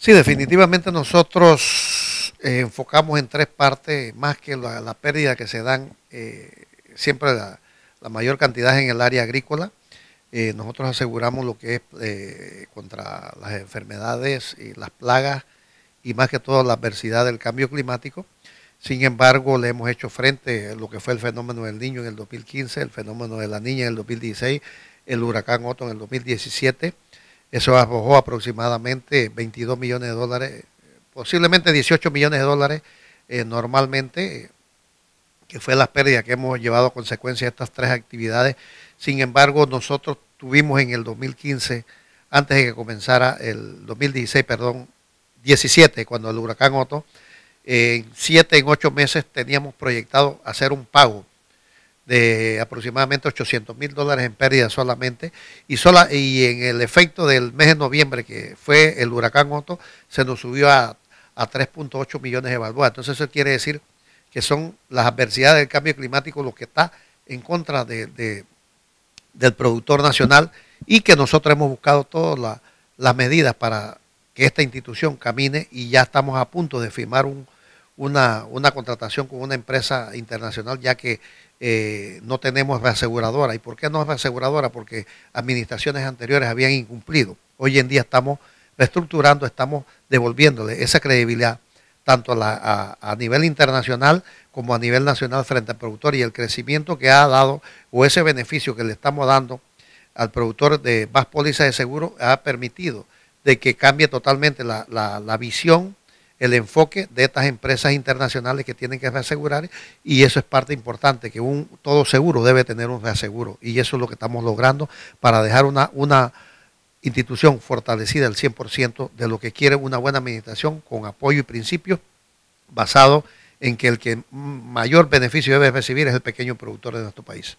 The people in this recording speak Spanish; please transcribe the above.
Sí, definitivamente nosotros eh, enfocamos en tres partes, más que la, pérdida que se dan eh, siempre la, mayor cantidad en el área agrícola. Eh, nosotros aseguramos lo que es contra las enfermedades y las plagas y más que todo la adversidad del cambio climático. Sin embargo, le hemos hecho frente a lo que fue el fenómeno del niño en el 2015, el fenómeno de la niña en el 2016, el huracán Otto en el 2017 eso arrojó aproximadamente 22 millones de dólares, posiblemente 18 millones de dólares eh, normalmente, que fue la pérdida que hemos llevado a consecuencia de estas tres actividades. Sin embargo, nosotros tuvimos en el 2015, antes de que comenzara el 2016, perdón, 17, cuando el huracán Otto, eh, en siete, en ocho meses teníamos proyectado hacer un pago de aproximadamente 800 mil dólares en pérdida solamente. Y, sola, y en el efecto del mes de noviembre, que fue el huracán Otto, se nos subió a, 3.8 millones de balboas. Entonces eso quiere decir que son las adversidades del cambio climático lo que está en contra de, de, del productor nacional y que nosotros hemos buscado todas las medidas para que esta institución camine y ya estamos a punto de firmar un, una, una contratación con una empresa internacional, ya que eh, no tenemos reaseguradora. ¿Y por qué no es reaseguradora? Porque administraciones anteriores habían incumplido. Hoy en día estamos reestructurando, estamos devolviéndole esa credibilidad tanto a, nivel internacional como a nivel nacional frente al productor y el crecimiento que ha dado o ese beneficio que le estamos dando al productor de más pólizas de seguro ha permitido de que cambie totalmente la, la visión el enfoque de estas empresas internacionales que tienen que reasegurar y eso es parte importante, que un, todo seguro debe tener un reaseguro y eso es lo que estamos logrando para dejar una, una institución fortalecida al 100% de lo que quiere una buena administración con apoyo y principios basado en que el que mayor beneficio debe recibir es el pequeño productor de nuestro país.